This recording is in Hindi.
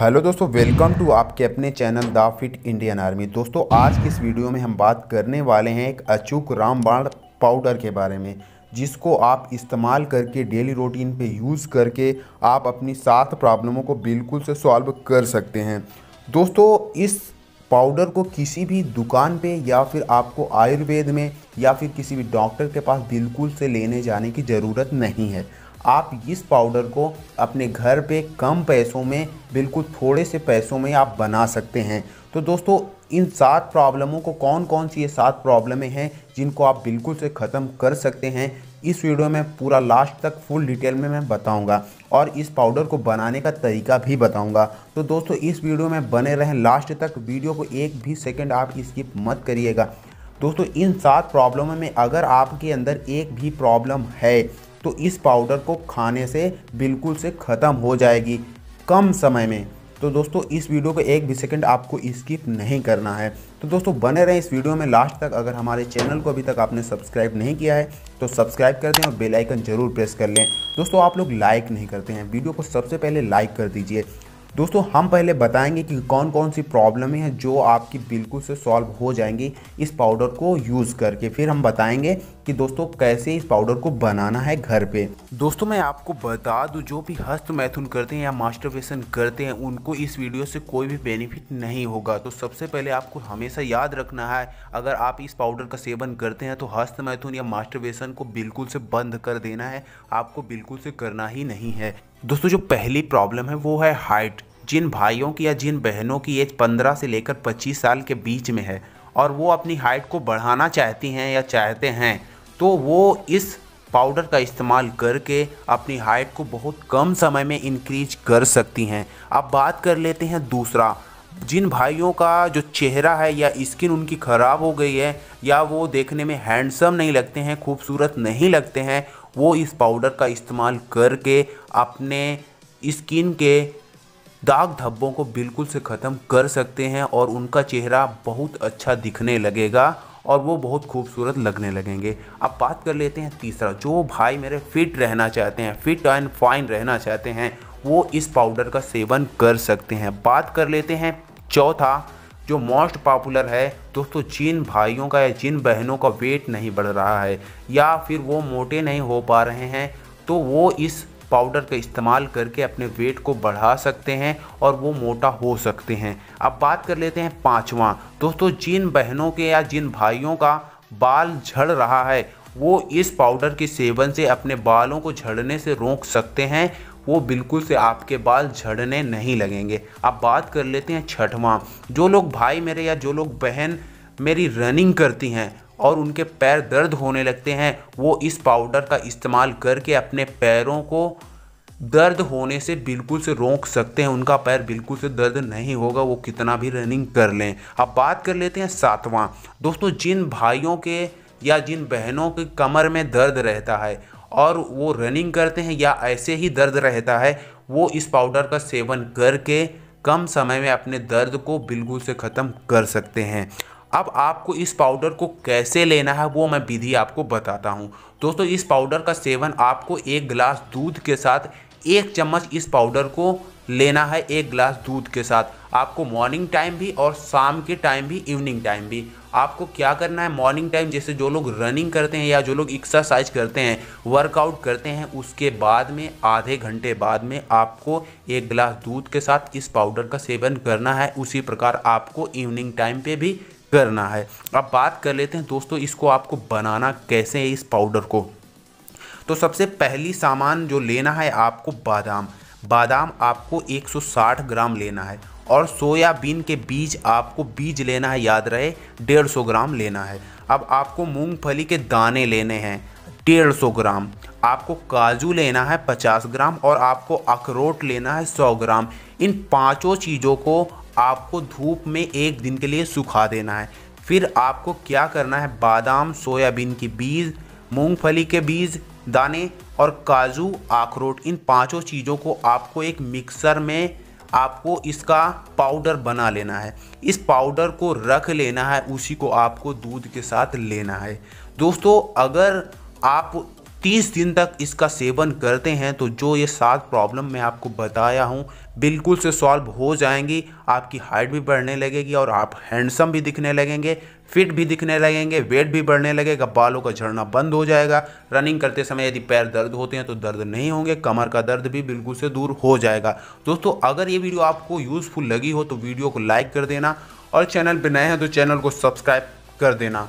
हेलो दोस्तों वेलकम टू आपके अपने channel the fit Indian army दोस्तों आज की इस वीडियो में हम बात करने वाले हैं एक अचूक रामबाण पाउडर के बारे में जिसको आप इस्तेमाल करके डेली रूटीन पे यूज़ करके आप अपनी सात प्रॉब्लमों को बिल्कुल से सॉल्व कर सकते हैं दोस्तों इस पाउडर को किसी भी दुकान पे या फिर आपको आयुर्वेद में या फिर किसी भी डॉक्टर के पास बिल्कुल से लेने जाने की ज़रूरत नहीं है आप इस पाउडर को अपने घर पे कम पैसों में बिल्कुल थोड़े से पैसों में आप बना सकते हैं तो दोस्तों इन सात प्रॉब्लमों को कौन कौन सी ये सात प्रॉब्लमें हैं जिनको आप बिल्कुल से ख़त्म कर सकते हैं इस वीडियो में पूरा लास्ट तक फुल डिटेल में मैं बताऊंगा और इस पाउडर को बनाने का तरीका भी बताऊंगा तो दोस्तों इस वीडियो में बने रहें लास्ट तक वीडियो को एक भी सेकंड आप स्किप मत करिएगा दोस्तों इन सात प्रॉब्लमों में अगर आपके अंदर एक भी प्रॉब्लम है तो इस पाउडर को खाने से बिल्कुल से ख़त्म हो जाएगी कम समय में तो दोस्तों इस वीडियो को एक भी सेकंड आपको स्किप नहीं करना है तो दोस्तों बने रहें इस वीडियो में लास्ट तक अगर हमारे चैनल को अभी तक आपने सब्सक्राइब नहीं किया है तो सब्सक्राइब कर दें और बेल आइकन जरूर प्रेस कर लें दोस्तों आप लोग लाइक नहीं करते हैं वीडियो को सबसे पहले लाइक कर दीजिए दोस्तों हम पहले बताएंगे कि कौन कौन सी प्रॉब्लमें हैं जो आपकी बिल्कुल से सॉल्व हो जाएंगी इस पाउडर को यूज़ करके फिर हम बताएंगे कि दोस्तों कैसे इस पाउडर को बनाना है घर पे दोस्तों मैं आपको बता दूं जो भी हस्त मैथुन करते हैं या मास्टरबेशन करते हैं उनको इस वीडियो से कोई भी बेनिफिट नहीं होगा तो सबसे पहले आपको हमेशा याद रखना है अगर आप इस पाउडर का सेवन करते हैं तो हस्त मैथुन या मास्टरबेशन को बिल्कुल से बंद कर देना है आपको बिल्कुल से करना ही नहीं है दोस्तों जो पहली प्रॉब्लम है वो है हाइट जिन भाइयों की या जिन बहनों की एज 15 से लेकर 25 साल के बीच में है और वो अपनी हाइट को बढ़ाना चाहती हैं या चाहते हैं तो वो इस पाउडर का इस्तेमाल करके अपनी हाइट को बहुत कम समय में इंक्रीज कर सकती हैं अब बात कर लेते हैं दूसरा जिन भाइयों का जो चेहरा है या स्किन उनकी ख़राब हो गई है या वो देखने में हैंडसम नहीं लगते हैं खूबसूरत नहीं लगते हैं वो इस पाउडर का इस्तेमाल करके अपने स्किन के दाग धब्बों को बिल्कुल से ख़त्म कर सकते हैं और उनका चेहरा बहुत अच्छा दिखने लगेगा और वो बहुत खूबसूरत लगने लगेंगे अब बात कर लेते हैं तीसरा जो भाई मेरे फिट रहना चाहते हैं फिट एंड फाइन रहना चाहते हैं वो इस पाउडर का सेवन कर सकते हैं बात कर लेते हैं चौथा जो मोस्ट पॉपुलर है दोस्तों जिन भाइयों का या जिन बहनों का वेट नहीं बढ़ रहा है या फिर वो मोटे नहीं हो पा रहे हैं तो वो इस पाउडर का इस्तेमाल करके अपने वेट को बढ़ा सकते हैं और वो मोटा हो सकते हैं अब बात कर लेते हैं पाँचवा दोस्तों जिन बहनों के या जिन भाइयों का बाल झड़ रहा है वो इस पाउडर के सेवन से अपने बालों को झड़ने से रोक सकते हैं वो बिल्कुल से आपके बाल झड़ने नहीं लगेंगे अब बात कर लेते हैं छठवां जो लोग भाई मेरे या जो लोग बहन मेरी रनिंग करती हैं और उनके पैर दर्द होने लगते हैं वो इस पाउडर का इस्तेमाल करके अपने पैरों को दर्द होने से बिल्कुल से रोक सकते हैं उनका पैर बिल्कुल से दर्द नहीं होगा वो कितना भी रनिंग कर लें अब बात कर लेते हैं सातवां दोस्तों जिन भाइयों के या जिन बहनों के कमर में दर्द रहता है और वो रनिंग करते हैं या ऐसे ही दर्द रहता है वो इस पाउडर का सेवन करके कम समय में अपने दर्द को बिल्कुल से ख़त्म कर सकते हैं अब आपको इस पाउडर को कैसे लेना है वो मैं विधि आपको बताता हूँ दोस्तों इस पाउडर का सेवन आपको एक गिलास दूध के साथ एक चम्मच इस पाउडर को लेना है एक गिलास दूध के साथ आपको मॉर्निंग टाइम भी और शाम के टाइम भी इवनिंग टाइम भी आपको क्या करना है मॉर्निंग टाइम जैसे जो लोग रनिंग करते हैं या जो लोग एक्सरसाइज करते हैं वर्कआउट करते हैं उसके बाद में आधे घंटे बाद में आपको एक गिलास दूध के साथ इस पाउडर का सेवन करना है उसी प्रकार आपको इवनिंग टाइम पे भी करना है अब बात कर लेते हैं दोस्तों इसको आपको बनाना कैसे है इस पाउडर को तो सबसे पहली सामान जो लेना है आपको बादाम बादाम आपको 160 ग्राम लेना है और सोयाबीन के बीज आपको बीज लेना है याद रहे डेढ़ सौ ग्राम लेना है अब आपको मूंगफली के दाने लेने हैं डेढ़ सौ ग्राम आपको काजू लेना है पचास ग्राम और आपको अखरोट लेना है सौ ग्राम इन पाँचों चीज़ों को आपको धूप में एक दिन के लिए सुखा देना है फिर आपको क्या करना है बादाम सोयाबीन के बीज मूंगफली के बीज दाने और काजू अखरोट इन पांचों चीज़ों को आपको एक मिक्सर में आपको इसका पाउडर बना लेना है इस पाउडर को रख लेना है उसी को आपको दूध के साथ लेना है दोस्तों अगर आप तीस दिन तक इसका सेवन करते हैं तो जो ये सात प्रॉब्लम मैं आपको बताया हूँ बिल्कुल से सॉल्व हो जाएंगी आपकी हाइट भी बढ़ने लगेगी और आप हैंडसम भी दिखने लगेंगे फिट भी दिखने लगेंगे वेट भी बढ़ने लगेगा बालों का झड़ना बंद हो जाएगा रनिंग करते समय यदि पैर दर्द होते हैं तो दर्द नहीं होंगे कमर का दर्द भी बिल्कुल से दूर हो जाएगा दोस्तों अगर ये वीडियो आपको यूज़फुल लगी हो तो वीडियो को लाइक कर देना और चैनल पर नए हैं तो चैनल को सब्सक्राइब कर देना